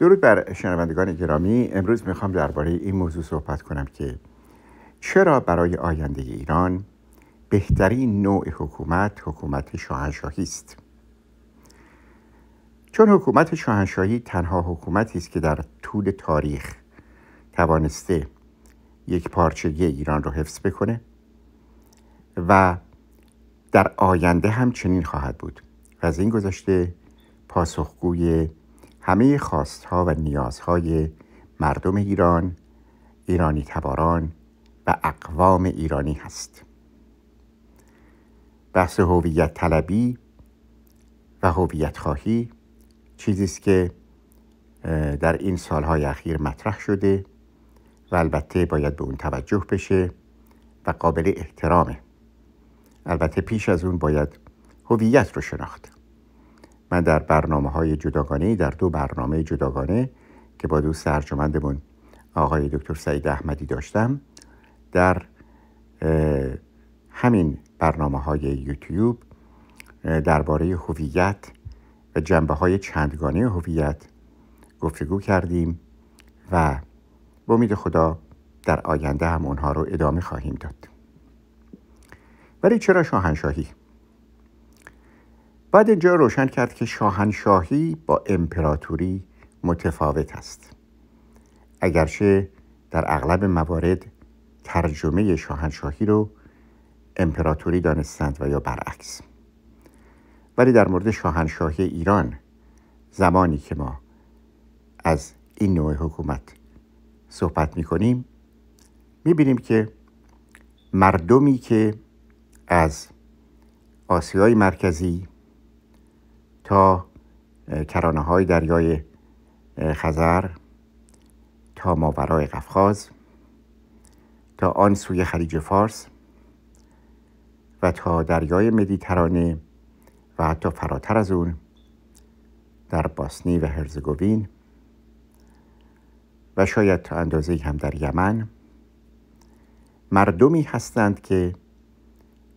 درود بر شنوندگان گرامی امروز میخوام درباره این موضوع صحبت کنم که چرا برای آینده ایران بهترین نوع حکومت حکومت شاهنشاهی است چون حکومت شاهنشاهی تنها حکومتی است که در طول تاریخ توانسته یک پارچگی ایران رو حفظ بکنه و در آینده هم چنین خواهد بود و از این گذشته پاسخگوی همه خواستها و نیازهای مردم ایران ایرانی تباران و اقوام ایرانی هست بحث هویت طلبی و هویت خواهی چیزی است که در این سالهای اخیر مطرح شده و البته باید به اون توجه بشه و قابل احترامه البته پیش از اون باید هویت رو شناخت من در برنامه های جداگانه در دو برنامه جداگانه که با دوست ارجمندمون آقای دکتر سعید احمدی داشتم در همین برنامه های یوتیوب درباره هویت و جنبه های چندگانه هویت گفتگو کردیم و به امید خدا در آینده هم اونها رو ادامه خواهیم داد ولی چرا شاهنشاهی؟ بعد اینجا روشن کرد که شاهنشاهی با امپراتوری متفاوت است اگرچه در اغلب موارد ترجمه شاهنشاهی رو امپراتوری دانستند و یا برعکس ولی در مورد شاهنشاهی ایران زمانی که ما از این نوع حکومت صحبت می کنیم می بینیم که مردمی که از آسیای مرکزی تا کرانه های دریای خزر تا ماورای قفقاز تا آن سوی خلیج فارس و تا دریای مدیترانه و حتی فراتر از اون در باسنی و هرزگوین و شاید تا اندازه هم در یمن مردمی هستند که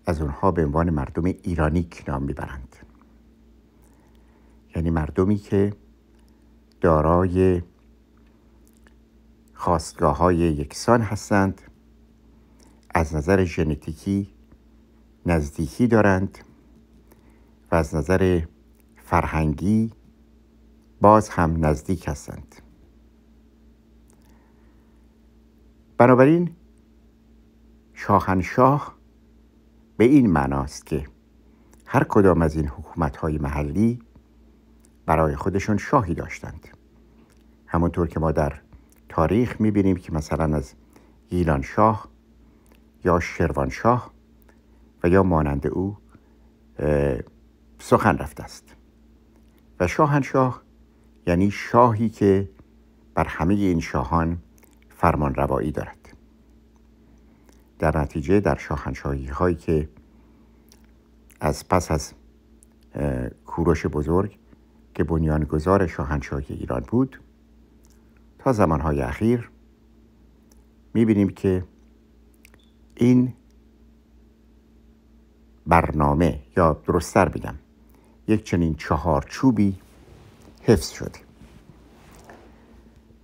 از اونها به عنوان مردم ایرانی نام میبرند یعنی مردمی که دارای خواستگاه های یکسان هستند از نظر ژنتیکی نزدیکی دارند و از نظر فرهنگی باز هم نزدیک هستند بنابراین شاهنشاه به این معناست که هر کدام از این حکومت های محلی برای خودشون شاهی داشتند همونطور که ما در تاریخ میبینیم که مثلا از گیلان شاه یا شروان شاه و یا مانند او سخن رفته است و شاهنشاه یعنی شاهی که بر همه این شاهان فرمان روایی دارد در نتیجه در شاهنشاهی هایی که از پس از کوروش بزرگ که بنیانگذار شاهنشاهی ایران بود تا زمانهای اخیر میبینیم که این برنامه یا درستتر بگم یک چنین چهارچوبی حفظ شده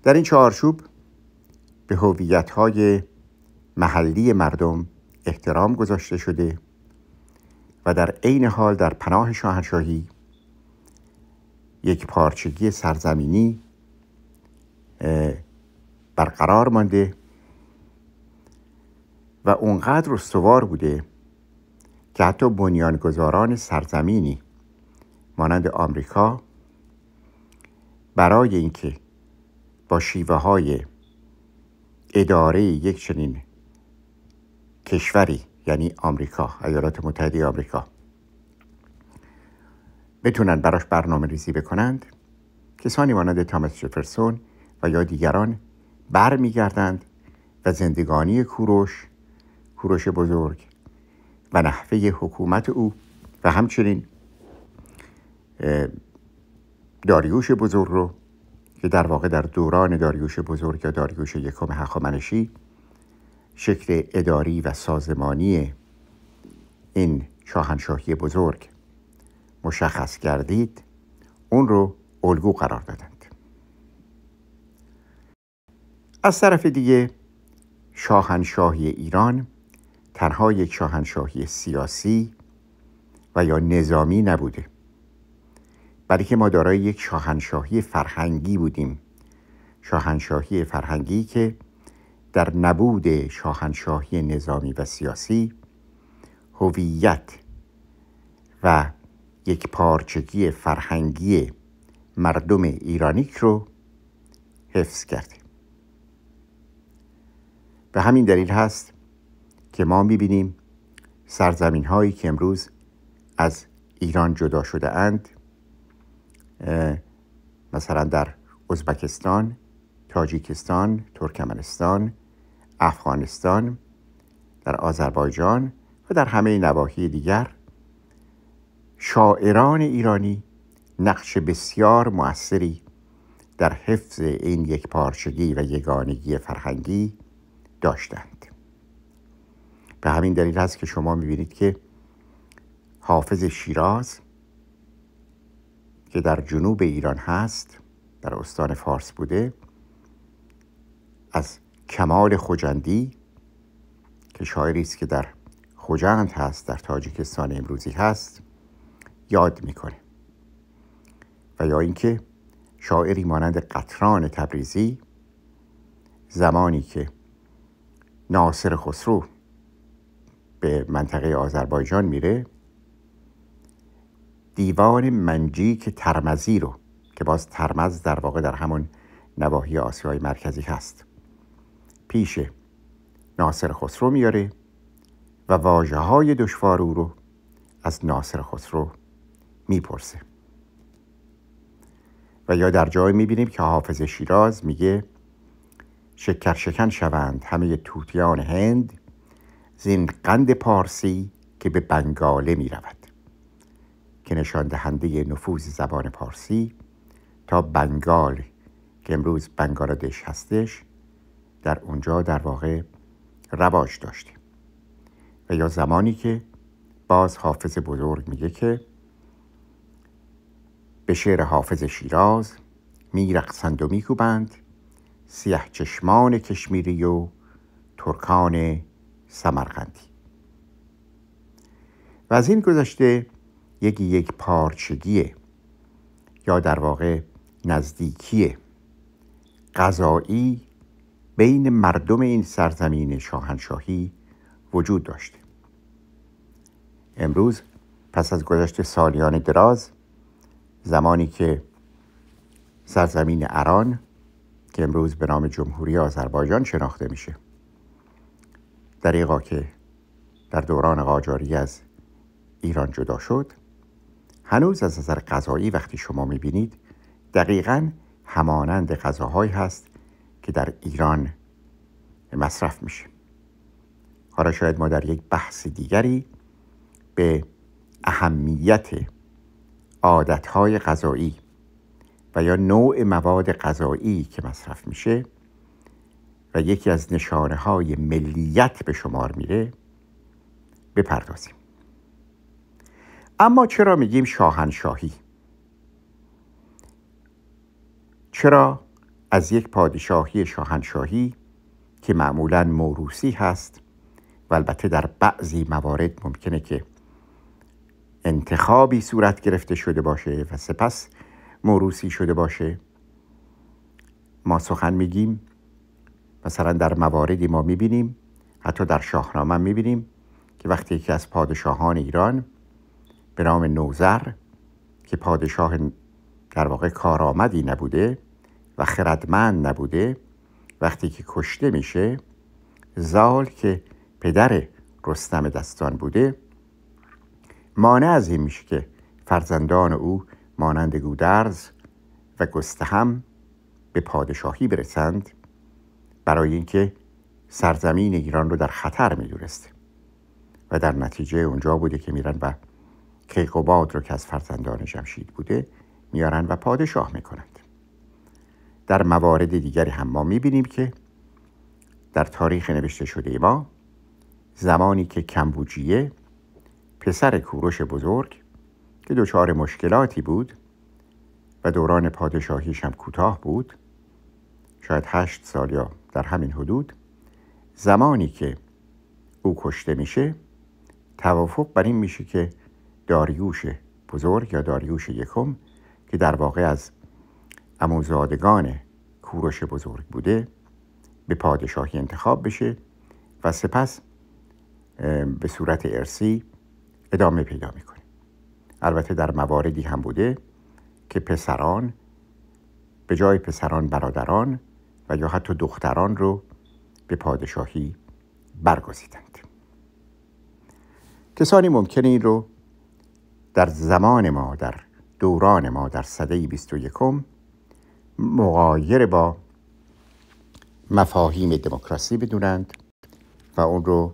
در این چهارچوب به هویت‌های محلی مردم احترام گذاشته شده و در عین حال در پناه شاهنشاهی یک پارچگی سرزمینی برقرار مانده و اونقدر استوار بوده که حتی بنیانگذاران سرزمینی مانند آمریکا برای اینکه با شیوه های اداره یک چنین کشوری یعنی آمریکا ایالات متحده آمریکا بتونند براش برنامه ریزی بکنند کسانی مانند تامس جفرسون و یا دیگران بر میگردند و زندگانی کوروش کوروش بزرگ و نحوه حکومت او و همچنین داریوش بزرگ رو که در واقع در دوران داریوش بزرگ یا داریوش یکم هخامنشی شکل اداری و سازمانی این شاهنشاهی بزرگ مشخص کردید اون رو الگو قرار دادند از طرف دیگه شاهنشاهی ایران تنها یک شاهنشاهی سیاسی و یا نظامی نبوده بلکه ما دارای یک شاهنشاهی فرهنگی بودیم شاهنشاهی فرهنگی که در نبود شاهنشاهی نظامی و سیاسی هویت و یک پارچگی فرهنگی مردم ایرانیک رو حفظ کردیم به همین دلیل هست که ما میبینیم سرزمین هایی که امروز از ایران جدا شده اند مثلا در ازبکستان، تاجیکستان، ترکمنستان، افغانستان، در آذربایجان و در همه نواحی دیگر شاعران ایرانی نقش بسیار موثری در حفظ این یک پارچگی و یگانگی فرهنگی داشتند به همین دلیل هست که شما میبینید که حافظ شیراز که در جنوب ایران هست در استان فارس بوده از کمال خوجندی که شاعری است که در خوجند هست در تاجیکستان امروزی هست یاد میکنه و یا اینکه شاعری مانند قطران تبریزی زمانی که ناصر خسرو به منطقه آذربایجان میره دیوان منجیک ترمزی رو که باز ترمز در واقع در همون نواحی آسیای مرکزی هست پیش ناصر خسرو میاره و واجه های دشوار او رو از ناصر خسرو میپرسه و یا در جای میبینیم که حافظ شیراز میگه شکر شکن شوند همه توتیان هند زین قند پارسی که به بنگاله می که نشان دهنده نفوذ زبان پارسی تا بنگال که امروز بنگالادش هستش در اونجا در واقع رواج داشته و یا زمانی که باز حافظ بزرگ میگه که به شعر حافظ شیراز میرقصند و میکوبند سیه چشمان کشمیری و ترکان سمرقندی و از این گذشته یکی یک پارچگیه یا در واقع نزدیکیه قضایی بین مردم این سرزمین شاهنشاهی وجود داشته امروز پس از گذشت سالیان دراز زمانی که سرزمین اران که امروز به نام جمهوری آذربایجان شناخته میشه دریقا که در دوران قاجاری از ایران جدا شد هنوز از نظر غذایی وقتی شما میبینید دقیقا همانند غذاهایی هست که در ایران مصرف میشه حالا شاید ما در یک بحث دیگری به اهمیت عادتهای غذایی و یا نوع مواد غذایی که مصرف میشه و یکی از نشانه های ملیت به شمار میره بپردازیم اما چرا میگیم شاهنشاهی چرا از یک پادشاهی شاهنشاهی که معمولا موروسی هست و البته در بعضی موارد ممکنه که انتخابی صورت گرفته شده باشه و سپس موروسی شده باشه ما سخن میگیم مثلا در مواردی ما میبینیم حتی در شاهنامه میبینیم که وقتی یکی از پادشاهان ایران به نام نوزر که پادشاه در واقع کارآمدی نبوده و خردمند نبوده وقتی که کشته میشه زال که پدر رستم دستان بوده مانع از این میشه که فرزندان او مانند گودرز و گستهم به پادشاهی برسند برای اینکه سرزمین ایران رو در خطر میدونسته و در نتیجه اونجا بوده که میرن و کیقوباد رو که از فرزندان جمشید بوده میارن و پادشاه میکنند در موارد دیگری هم ما میبینیم که در تاریخ نوشته شده ما زمانی که کمبوجیه پسر کوروش بزرگ که دچار مشکلاتی بود و دوران پادشاهیش هم کوتاه بود شاید هشت سال یا در همین حدود زمانی که او کشته میشه توافق بر این میشه که داریوش بزرگ یا داریوش یکم که در واقع از اموزادگان کوروش بزرگ بوده به پادشاهی انتخاب بشه و سپس به صورت ارسی ادامه پیدا میکنه البته در مواردی هم بوده که پسران به جای پسران برادران و یا حتی دختران رو به پادشاهی برگزیدند کسانی ممکن این رو در زمان ما در دوران ما در صده 21 مغایر با مفاهیم دموکراسی بدونند و اون رو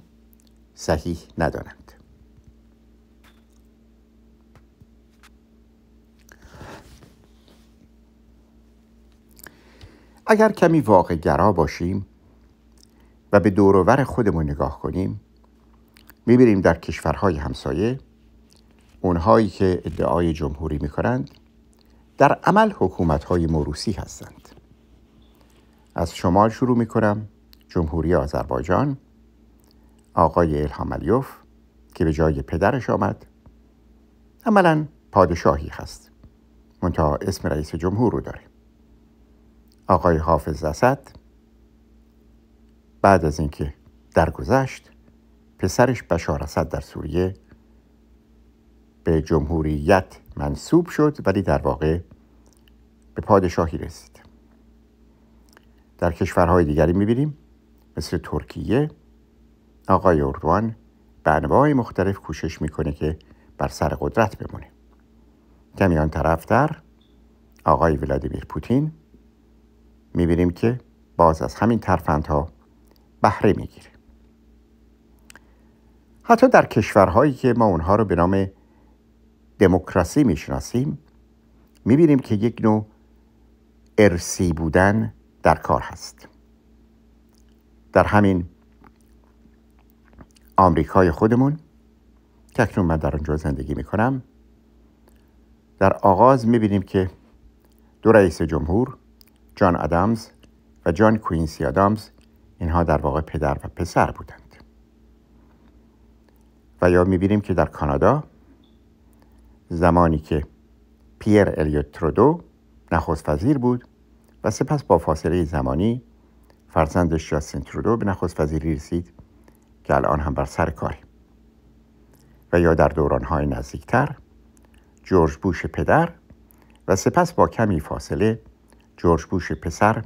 صحیح ندانند اگر کمی واقع گرا باشیم و به دورور خودمون نگاه کنیم میبینیم در کشورهای همسایه اونهایی که ادعای جمهوری میکنند در عمل حکومتهای موروسی هستند از شمال شروع میکنم جمهوری آذربایجان آقای الهام علیوف که به جای پدرش آمد عملا پادشاهی هست منتها اسم رئیس جمهور رو داره آقای حافظ اسد بعد از اینکه درگذشت پسرش بشار اسد در سوریه به جمهوریت منصوب شد ولی در واقع به پادشاهی رسید در کشورهای دیگری میبینیم مثل ترکیه آقای اردوان به انواع مختلف کوشش میکنه که بر سر قدرت بمونه کمی آن در آقای ولادیمیر پوتین میبینیم که باز از همین ترفندها بهره میگیره حتی در کشورهایی که ما اونها رو به نام دموکراسی میشناسیم میبینیم که یک نوع ارسی بودن در کار هست در همین آمریکای خودمون که اکنون من در آنجا زندگی میکنم در آغاز میبینیم که دو رئیس جمهور جان آدامز و جان کوینسی آدامز اینها در واقع پدر و پسر بودند و یا میبینیم که در کانادا زمانی که پیر الیوت ترودو نخست وزیر بود و سپس با فاصله زمانی فرزندش جاستین ترودو به نخست وزیری رسید که الان هم بر سر کاری و یا در دورانهای نزدیکتر جورج بوش پدر و سپس با کمی فاصله جورج بوش پسر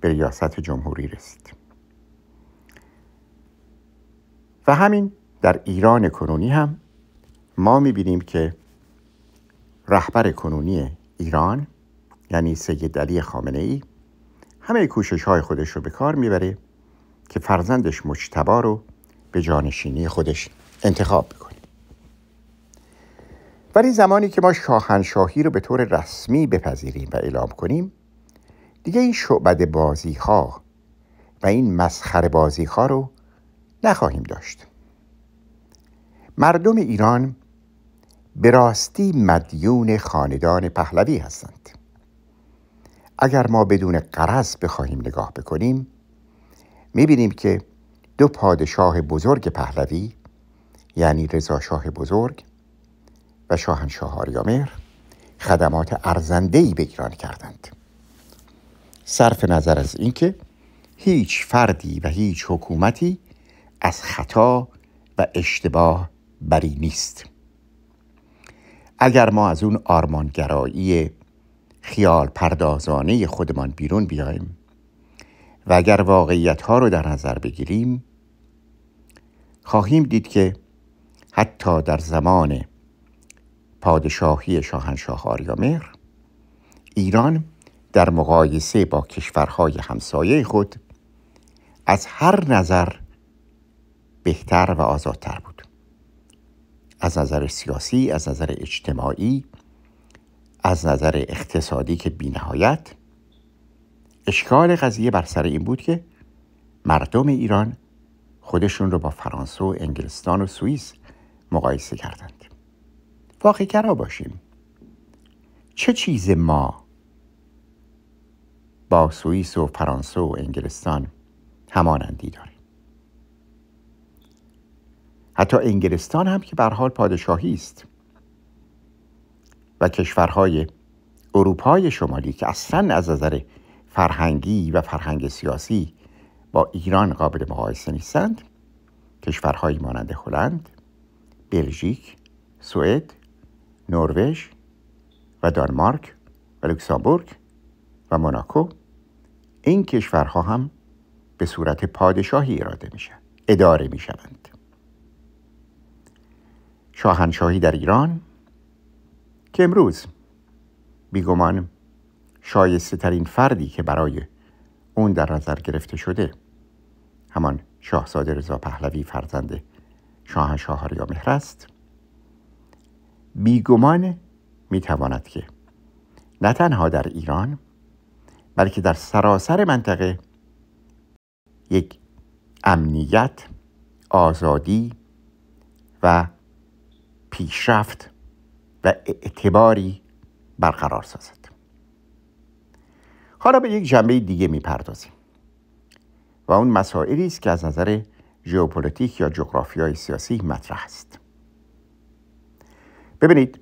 به ریاست جمهوری رسید و همین در ایران کنونی هم ما میبینیم که رهبر کنونی ایران یعنی سید علی خامنه ای همه کوشش های خودش رو به کار میبره که فرزندش مجتبا رو به جانشینی خودش انتخاب بکنه ولی زمانی که ما شاهنشاهی رو به طور رسمی بپذیریم و اعلام کنیم دیگه این شعبد بازیها و این مسخر بازیها رو نخواهیم داشت مردم ایران به راستی مدیون خاندان پهلوی هستند اگر ما بدون قرض بخواهیم نگاه بکنیم میبینیم که دو پادشاه بزرگ پهلوی یعنی رضا شاه بزرگ و شاهنشاه آریامهر خدمات ارزنده‌ای به ایران کردند صرف نظر از اینکه هیچ فردی و هیچ حکومتی از خطا و اشتباه بری نیست اگر ما از اون آرمانگرایی خیال پردازانه خودمان بیرون بیایم و اگر واقعیت ها رو در نظر بگیریم خواهیم دید که حتی در زمان پادشاهی شاهنشاه آریامهر ایران در مقایسه با کشورهای همسایه خود از هر نظر بهتر و آزادتر بود از نظر سیاسی، از نظر اجتماعی، از نظر اقتصادی که بینهایت اشکال قضیه بر سر این بود که مردم ایران خودشون رو با فرانسه و انگلستان و سوئیس مقایسه کردند واقعی کرا باشیم چه چیز ما سوئیس و فرانسه و انگلستان همانندی داریم حتی انگلستان هم که حال پادشاهی است و کشورهای اروپای شمالی که اصلا از نظر فرهنگی و فرهنگ سیاسی با ایران قابل مقایسه نیستند کشورهایی مانند هلند، بلژیک، سوئد، نروژ و دانمارک و لوکسامبورگ و موناکو این کشورها هم به صورت پادشاهی اراده می اداره می شوند. شاهنشاهی در ایران که امروز بیگمان شایسته ترین فردی که برای اون در نظر گرفته شده همان شاهزاده رضا پهلوی فرزند شاهنشاه یا مهر است بیگمان میتواند که نه تنها در ایران بلکه در سراسر منطقه یک امنیت آزادی و پیشرفت و اعتباری برقرار سازد حالا به یک جنبه دیگه میپردازیم و اون مسائلی است که از نظر ژئوپلیتیک یا جغرافیای سیاسی مطرح است ببینید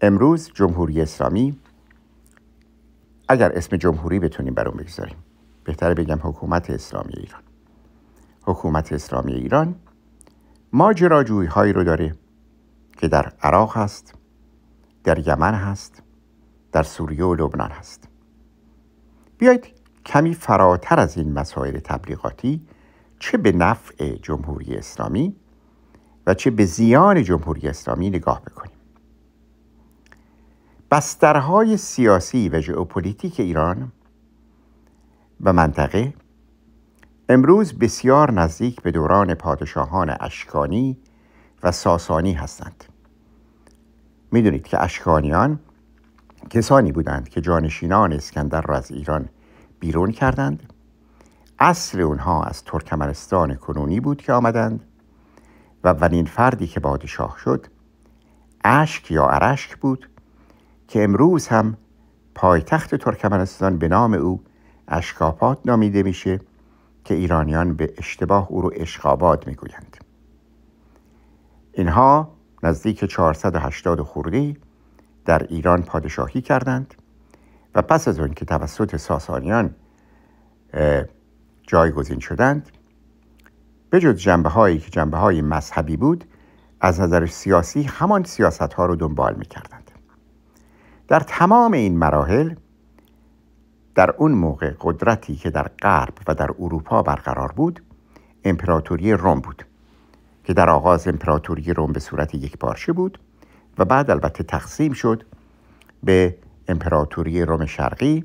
امروز جمهوری اسلامی اگر اسم جمهوری بتونیم بر اون بگذاریم بهتر بگم حکومت اسلامی ایران حکومت اسلامی ایران ماجراجویی هایی رو داره که در عراق هست در یمن هست در سوریه و لبنان هست بیایید کمی فراتر از این مسائل تبلیغاتی چه به نفع جمهوری اسلامی و چه به زیان جمهوری اسلامی نگاه بکنیم بسترهای سیاسی و ژئوپلیتیک ایران و منطقه امروز بسیار نزدیک به دوران پادشاهان اشکانی و ساسانی هستند میدونید که اشکانیان کسانی بودند که جانشینان اسکندر را از ایران بیرون کردند اصل اونها از ترکمنستان کنونی بود که آمدند و اولین فردی که پادشاه شد اشک یا ارشک بود که امروز هم پایتخت ترکمنستان به نام او اشکاپات نامیده میشه که ایرانیان به اشتباه او رو اشقاباد میگویند اینها نزدیک 480 خوردی در ایران پادشاهی کردند و پس از اون که توسط ساسانیان جایگزین شدند به جز جنبه هایی که جنبه های مذهبی بود از نظر سیاسی همان سیاست ها رو دنبال می کردند. در تمام این مراحل در اون موقع قدرتی که در غرب و در اروپا برقرار بود امپراتوری روم بود که در آغاز امپراتوری روم به صورت یک پارچه بود و بعد البته تقسیم شد به امپراتوری روم شرقی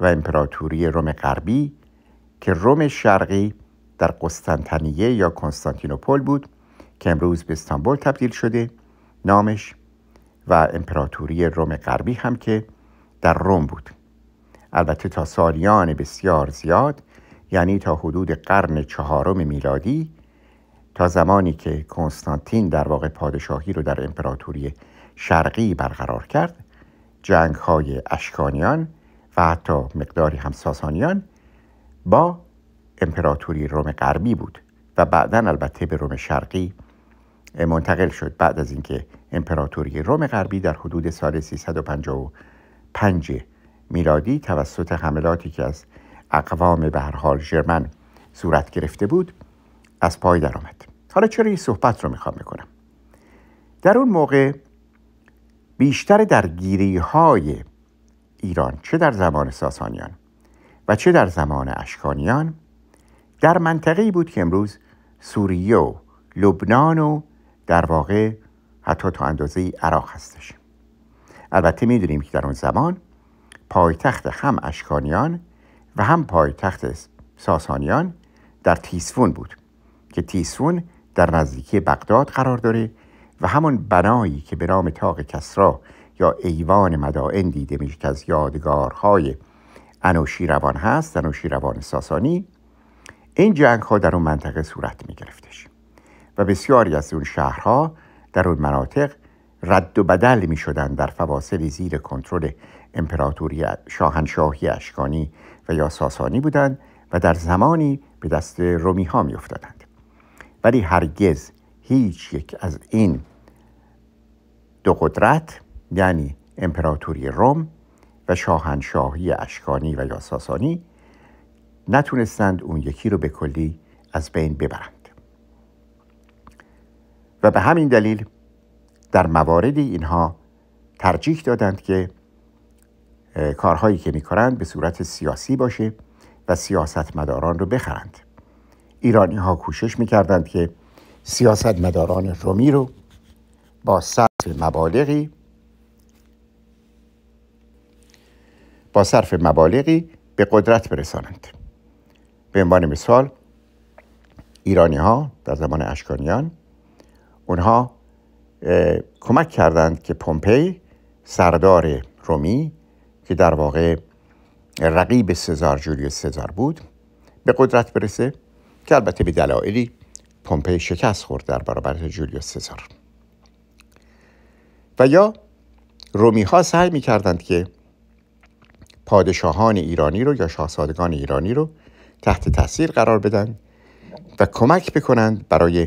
و امپراتوری روم غربی که روم شرقی در قسطنطنیه یا کنستانتینوپل بود که امروز به استانبول تبدیل شده نامش و امپراتوری روم غربی هم که در روم بود البته تا سالیان بسیار زیاد یعنی تا حدود قرن چهارم میلادی تا زمانی که کنستانتین در واقع پادشاهی رو در امپراتوری شرقی برقرار کرد جنگ های اشکانیان و حتی مقداری هم ساسانیان با امپراتوری روم غربی بود و بعدا البته به روم شرقی منتقل شد بعد از اینکه امپراتوری روم غربی در حدود سال 355 میلادی توسط حملاتی که از اقوام به هر حال جرمن صورت گرفته بود از پای درآمد حالا چرا این صحبت رو میخوام بکنم در اون موقع بیشتر درگیری های ایران چه در زمان ساسانیان و چه در زمان اشکانیان در منطقه‌ای بود که امروز سوریه و لبنان و در واقع حتی تا اندازه عراق هستش البته میدونیم که در اون زمان پایتخت هم اشکانیان و هم پایتخت ساسانیان در تیسفون بود که تیسفون در نزدیکی بغداد قرار داره و همون بنایی که به نام تاق کسرا یا ایوان مدائن دیده میشه که از یادگارهای انوشیروان هست انوشیروان ساسانی این جنگ ها در اون منطقه صورت می و بسیاری از اون شهرها در اون مناطق رد و بدل می شدن در فواصل زیر کنترل امپراتوری شاهنشاهی اشکانی و یا ساسانی بودند و در زمانی به دست رومی ها می افتادند. ولی هرگز هیچ یک از این دو قدرت یعنی امپراتوری روم و شاهنشاهی اشکانی و یا ساسانی نتونستند اون یکی رو به کلی از بین ببرند و به همین دلیل در مواردی اینها ترجیح دادند که کارهایی که میکنند به صورت سیاسی باشه و سیاستمداران رو بخرند ایرانی ها کوشش میکردند که سیاستمداران رومی رو با صرف مبالغی با صرف مبالغی به قدرت برسانند به عنوان مثال ایرانی ها در زمان اشکانیان اونها کمک کردند که پومپی سردار رومی که در واقع رقیب سزار جولیو سزار بود به قدرت برسه که البته به دلایلی پومپی شکست خورد در برابر جولیو سزار و یا رومی ها سعی می کردند که پادشاهان ایرانی رو یا شاهزادگان ایرانی رو تحت تاثیر قرار بدن و کمک بکنند برای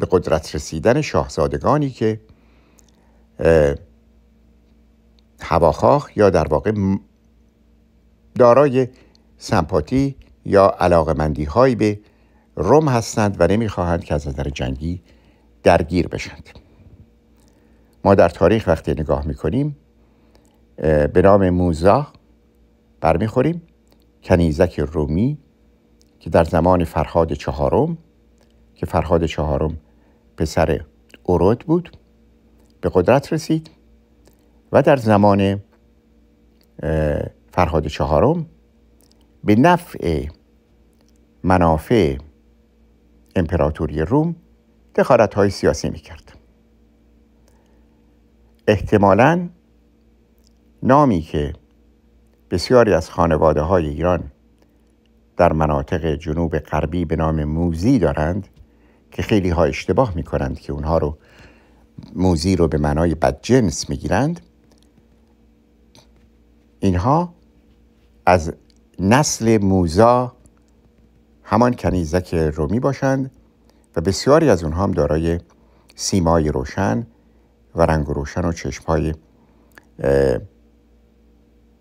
به قدرت رسیدن شاهزادگانی که هواخواه یا در واقع دارای سمپاتی یا علاقمندی هایی به روم هستند و نمیخواهند که از نظر جنگی درگیر بشند ما در تاریخ وقتی نگاه میکنیم به نام موزا برمیخوریم کنیزک رومی که در زمان فرهاد چهارم که فرهاد چهارم پسر اورود بود به قدرت رسید و در زمان فرهاد چهارم به نفع منافع امپراتوری روم دخارت های سیاسی می کرد احتمالا نامی که بسیاری از خانواده های ایران در مناطق جنوب غربی به نام موزی دارند که خیلی ها اشتباه می کنند که اونها رو موزی رو به معنای بدجنس می گیرند اینها از نسل موزا همان کنیزک رومی باشند و بسیاری از اونها هم دارای سیمای روشن و رنگ روشن و چشمهای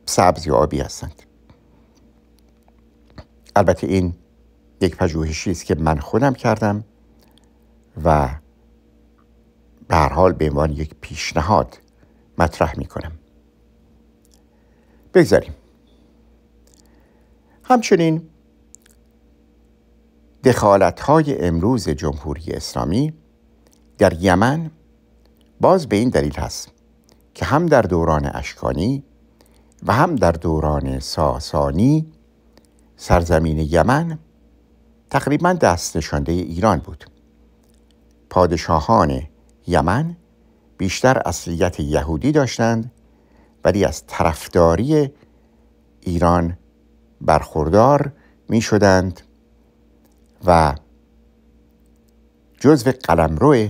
سبز یا آبی هستند البته این یک پژوهشی است که من خودم کردم و به حال به عنوان یک پیشنهاد مطرح می کنم بگذاریم همچنین دخالت های امروز جمهوری اسلامی در یمن باز به این دلیل هست که هم در دوران اشکانی و هم در دوران ساسانی سرزمین یمن تقریبا دست نشانده ایران بود پادشاهان یمن بیشتر اصلیت یهودی داشتند ولی از طرفداری ایران برخوردار می شدند و جزو قلمرو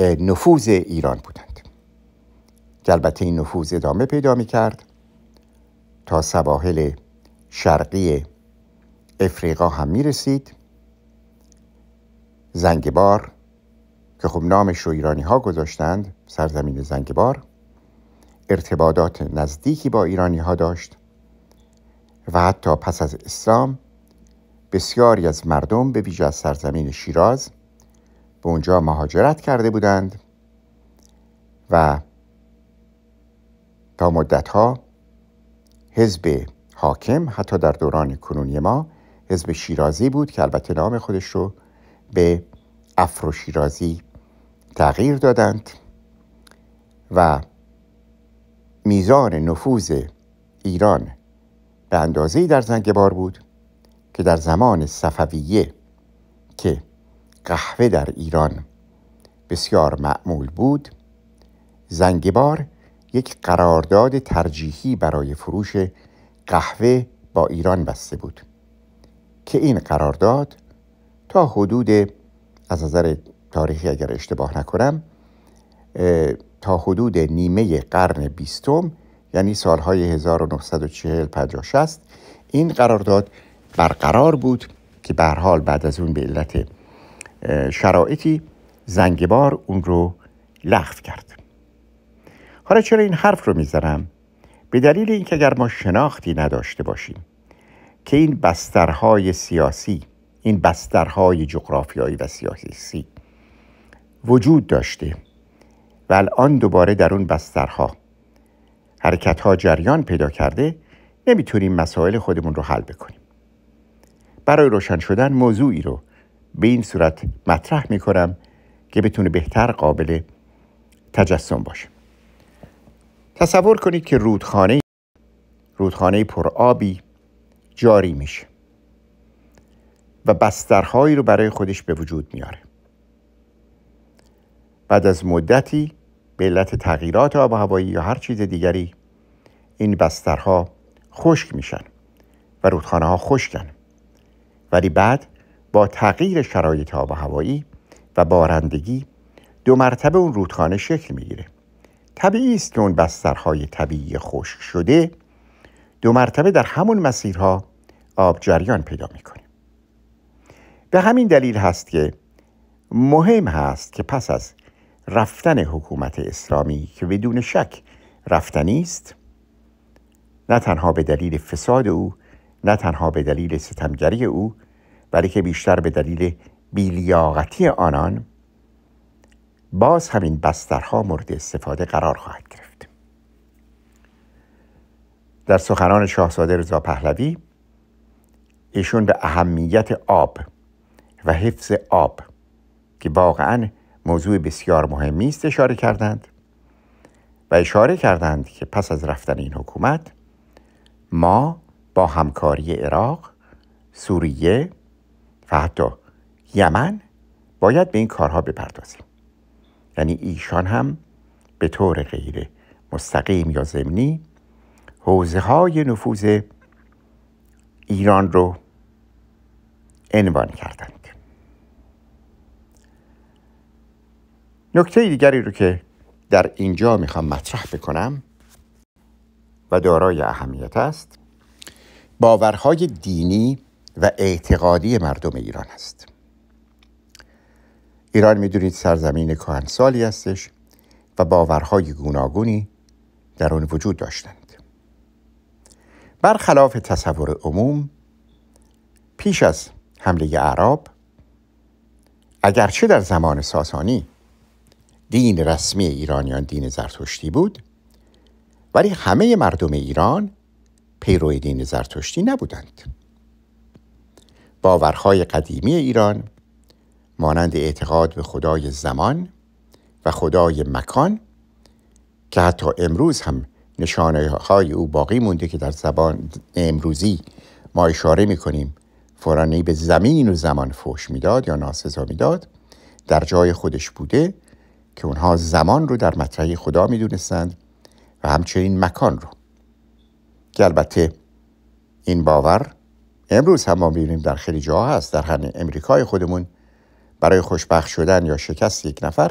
نفوذ ایران بودند که البته این نفوذ ادامه پیدا می کرد تا سواحل شرقی افریقا هم می رسید زنگبار که خب نامش رو ایرانی ها گذاشتند سرزمین زنگبار ارتبادات نزدیکی با ایرانی ها داشت و حتی پس از اسلام بسیاری از مردم به ویژه از سرزمین شیراز به اونجا مهاجرت کرده بودند و تا مدتها حزب حاکم حتی در دوران کنونی ما حزب شیرازی بود که البته نام خودش رو به افروشیرازی تغییر دادند و میزان نفوذ ایران به اندازه‌ای در زنگبار بود که در زمان صفویه که قهوه در ایران بسیار معمول بود زنگبار یک قرارداد ترجیحی برای فروش قهوه با ایران بسته بود که این قرارداد تا حدود از نظر تاریخی اگر اشتباه نکنم تا حدود نیمه قرن بیستم یعنی سالهای 1940 50 60 این قرارداد برقرار بود که به حال بعد از اون به علت شرایطی زنگبار اون رو لغو کرد حالا چرا این حرف رو میزنم به دلیل اینکه اگر ما شناختی نداشته باشیم که این بسترهای سیاسی این بسترهای جغرافیایی و سیاسی وجود داشته و الان دوباره در اون بسترها حرکتها جریان پیدا کرده نمیتونیم مسائل خودمون رو حل بکنیم برای روشن شدن موضوعی رو به این صورت مطرح میکنم که بتونه بهتر قابل تجسم باشه تصور کنید که رودخانه رودخانه پرآبی جاری میشه و بسترهایی رو برای خودش به وجود میاره بعد از مدتی به علت تغییرات آب و هوایی یا هر چیز دیگری این بسترها خشک میشن و رودخانه ها خشکن ولی بعد با تغییر شرایط آب و هوایی و بارندگی دو مرتبه اون رودخانه شکل میگیره طبیعی است که اون بسترهای طبیعی خشک شده دو مرتبه در همون مسیرها آب جریان پیدا میکنه به همین دلیل هست که مهم هست که پس از رفتن حکومت اسلامی که بدون شک رفتنی است نه تنها به دلیل فساد او نه تنها به دلیل ستمگری او بلکه بیشتر به دلیل بیلیاقتی آنان باز همین بسترها مورد استفاده قرار خواهد گرفت در سخنان شاهزاده رضا پهلوی ایشون به اهمیت آب و حفظ آب که واقعا موضوع بسیار مهمی است اشاره کردند و اشاره کردند که پس از رفتن این حکومت ما با همکاری عراق، سوریه و حتی یمن باید به این کارها بپردازیم یعنی ایشان هم به طور غیر مستقیم یا ضمنی حوزه های نفوذ ایران رو عنوان کردند نکته دیگری رو که در اینجا میخوام مطرح بکنم و دارای اهمیت است باورهای دینی و اعتقادی مردم ایران است ایران میدونید سرزمین کهنسالی هستش و باورهای گوناگونی در آن وجود داشتند برخلاف تصور عموم پیش از حمله اعراب اگرچه در زمان ساسانی دین رسمی ایرانیان دین زرتشتی بود ولی همه مردم ایران پیرو دین زرتشتی نبودند باورهای قدیمی ایران مانند اعتقاد به خدای زمان و خدای مکان که حتی امروز هم نشانه های او باقی مونده که در زبان امروزی ما اشاره میکنیم فرانی به زمین و زمان فوش میداد یا ناسزا میداد در جای خودش بوده که اونها زمان رو در مطرح خدا می و همچنین مکان رو که البته این باور امروز هم ما میبینیم در خیلی جا هست در هن امریکای خودمون برای خوشبخت شدن یا شکست یک نفر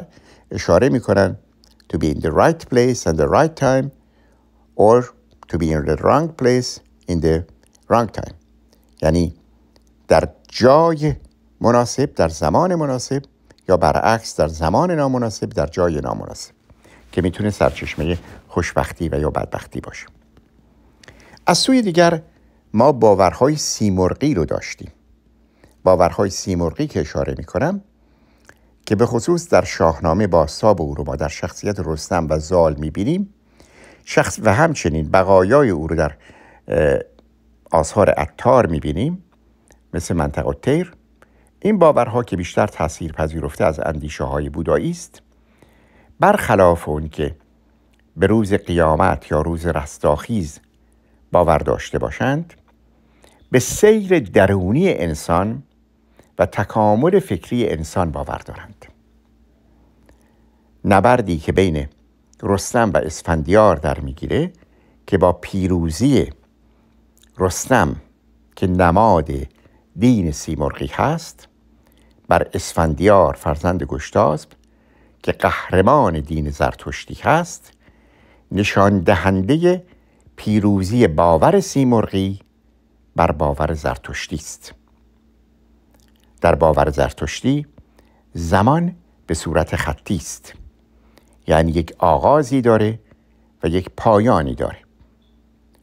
اشاره میکنن to be in the right place and the right time or to be in the wrong place in the wrong time یعنی در جای مناسب در زمان مناسب یا برعکس در زمان نامناسب در جای نامناسب که میتونه سرچشمه خوشبختی و یا بدبختی باشه از سوی دیگر ما باورهای سیمرغی رو داشتیم باورهای سیمرغی که اشاره میکنم که به خصوص در شاهنامه ساب او رو ما در شخصیت رستم و زال میبینیم شخص و همچنین بقایای او رو در آثار اتار میبینیم مثل منطقه تیر این باورها که بیشتر تاثیر پذیرفته از اندیشه های بودایی است برخلاف اون که به روز قیامت یا روز رستاخیز باور داشته باشند به سیر درونی انسان و تکامل فکری انسان باور دارند نبردی که بین رستم و اسفندیار در میگیره که با پیروزی رستم که نماد دین سیمرغی هست بر اسفندیار فرزند گشتاسب که قهرمان دین زرتشتی هست نشان دهنده پیروزی باور سیمرغی بر باور زرتشتی است در باور زرتشتی زمان به صورت خطی است یعنی یک آغازی داره و یک پایانی داره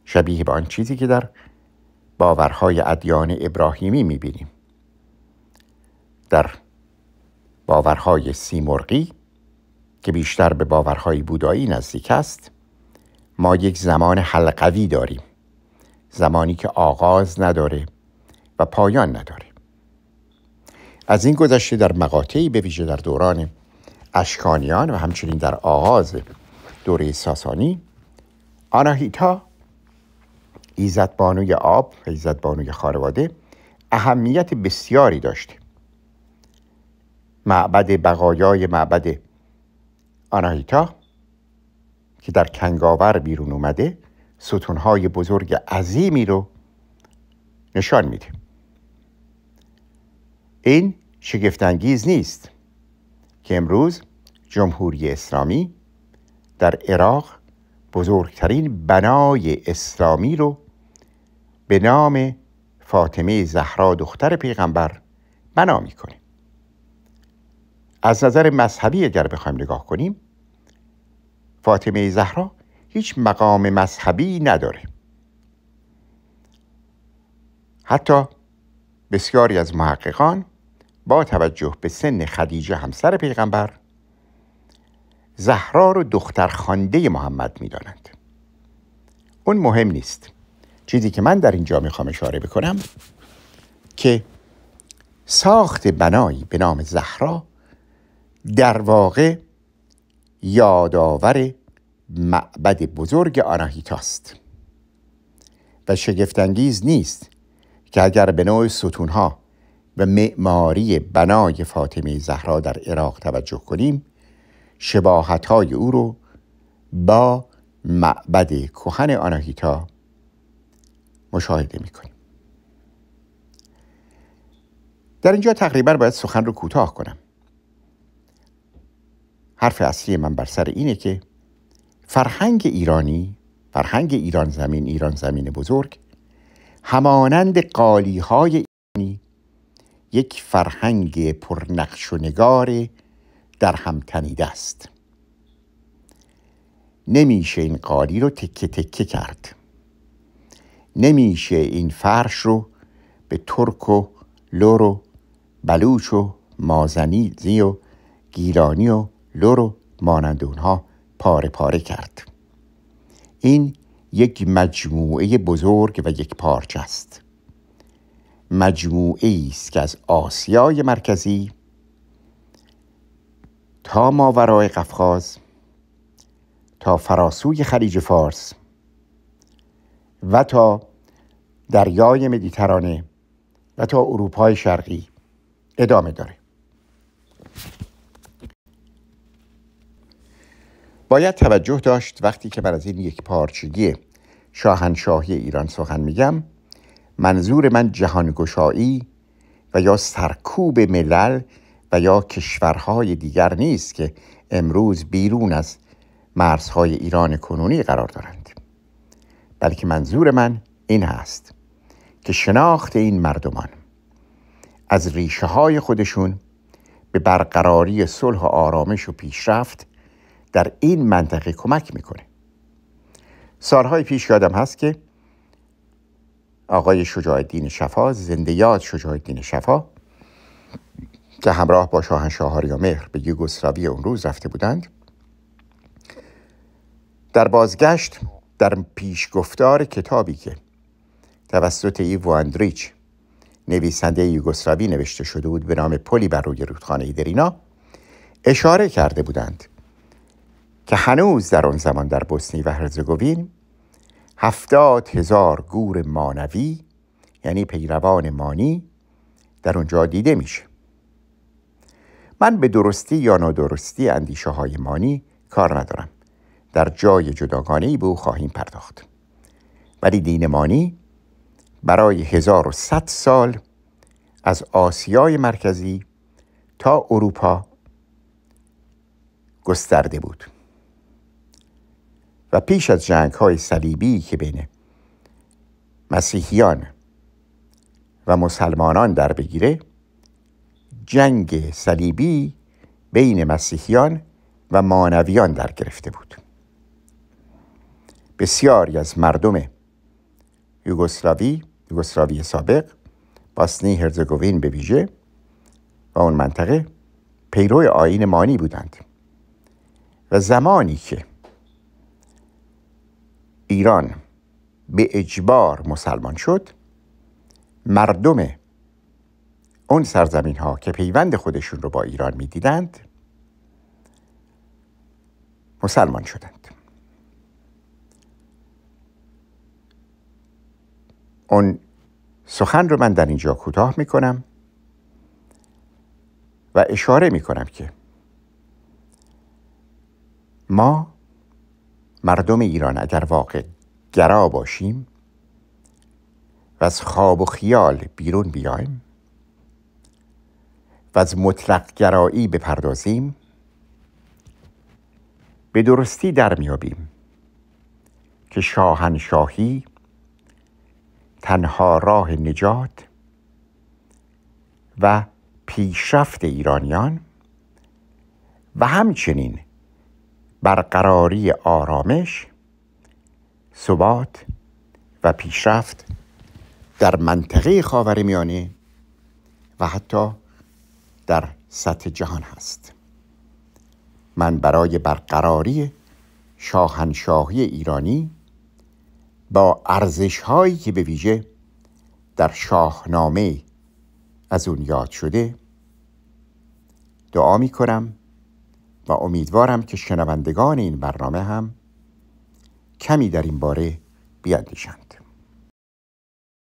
شبیه به آن چیزی که در باورهای ادیان ابراهیمی میبینیم در باورهای سیمرغی که بیشتر به باورهای بودایی نزدیک است ما یک زمان حلقوی داریم زمانی که آغاز نداره و پایان نداره از این گذشته در مقاطعی به ویژه در دوران اشکانیان و همچنین در آغاز دوره ساسانی آناهیتا ایزدبانوی بانوی آب و ایزد بانوی خانواده اهمیت بسیاری داشته معبد بقایای معبد آناهیتا که در کنگاور بیرون اومده ستونهای بزرگ عظیمی رو نشان میده این شگفتانگیز نیست که امروز جمهوری اسلامی در عراق بزرگترین بنای اسلامی رو به نام فاطمه زهرا دختر پیغمبر بنا میکنه از نظر مذهبی اگر بخوایم نگاه کنیم فاطمه زهرا هیچ مقام مذهبی نداره حتی بسیاری از محققان با توجه به سن خدیجه همسر پیغمبر زهرا رو دختر خانده محمد دانند. اون مهم نیست چیزی که من در اینجا میخوام اشاره بکنم که ساخت بنایی به نام زهرا در واقع یادآور معبد بزرگ آناهیتاست و شگفتانگیز نیست که اگر به نوع ستونها و معماری بنای فاطمه زهرا در عراق توجه کنیم شباهت او رو با معبد کهن آناهیتا مشاهده میکنیم در اینجا تقریبا باید سخن رو کوتاه کنم حرف اصلی من بر سر اینه که فرهنگ ایرانی فرهنگ ایران زمین ایران زمین بزرگ همانند قالی های ایرانی یک فرهنگ پرنقش و نگار در هم تنیده است نمیشه این قالی رو تکه تکه کرد نمیشه این فرش رو به ترک و لور و بلوچ و مازنی و گیلانی و لورو مانند اونها پاره پاره کرد این یک مجموعه بزرگ و یک پارچه است مجموعه است که از آسیای مرکزی تا ماورای قفقاز تا فراسوی خلیج فارس و تا دریای مدیترانه و تا اروپای شرقی ادامه داره باید توجه داشت وقتی که من از این یک پارچگی شاهنشاهی ایران سخن میگم منظور من جهانگشایی و یا سرکوب ملل و یا کشورهای دیگر نیست که امروز بیرون از مرزهای ایران کنونی قرار دارند بلکه منظور من این هست که شناخت این مردمان از ریشه های خودشون به برقراری صلح و آرامش و پیشرفت در این منطقه کمک میکنه سالهای پیش یادم هست که آقای شجاع دین شفا زنده یاد شجاع دین شفا که همراه با شاهنشاه مهر به یوگسلاوی اون روز رفته بودند در بازگشت در پیشگفتار کتابی که توسط ای واندریچ نویسنده یوگسلاوی نوشته شده بود به نام پلی بر روی رودخانه درینا اشاره کرده بودند که هنوز در آن زمان در بوسنی و هرزگوین هفتاد هزار گور مانوی یعنی پیروان مانی در اونجا دیده میشه من به درستی یا نادرستی اندیشه های مانی کار ندارم در جای جداگانه به او خواهیم پرداخت ولی دین مانی برای 1100 سال از آسیای مرکزی تا اروپا گسترده بود و پیش از جنگ های صلیبی که بین مسیحیان و مسلمانان در بگیره جنگ صلیبی بین مسیحیان و مانویان در گرفته بود بسیاری از مردم یوگسلاوی یوگسلاوی سابق باسنی هرزگوین به ویژه و اون منطقه پیرو آین مانی بودند و زمانی که ایران به اجبار مسلمان شد مردم اون سرزمین ها که پیوند خودشون رو با ایران میدیدند مسلمان شدند اون سخن رو من در اینجا کوتاه کنم و اشاره کنم که ما مردم ایران اگر واقع گرا باشیم و از خواب و خیال بیرون بیایم و از مطلق گرایی بپردازیم به درستی در میابیم که شاهنشاهی تنها راه نجات و پیشرفت ایرانیان و همچنین برقراری آرامش ثبات و پیشرفت در منطقه خاورمیانه و حتی در سطح جهان هست من برای برقراری شاهنشاهی ایرانی با ارزش هایی که به ویژه در شاهنامه از اون یاد شده دعا می کنم و امیدوارم که شنوندگان این برنامه هم کمی در این باره بیاندیشند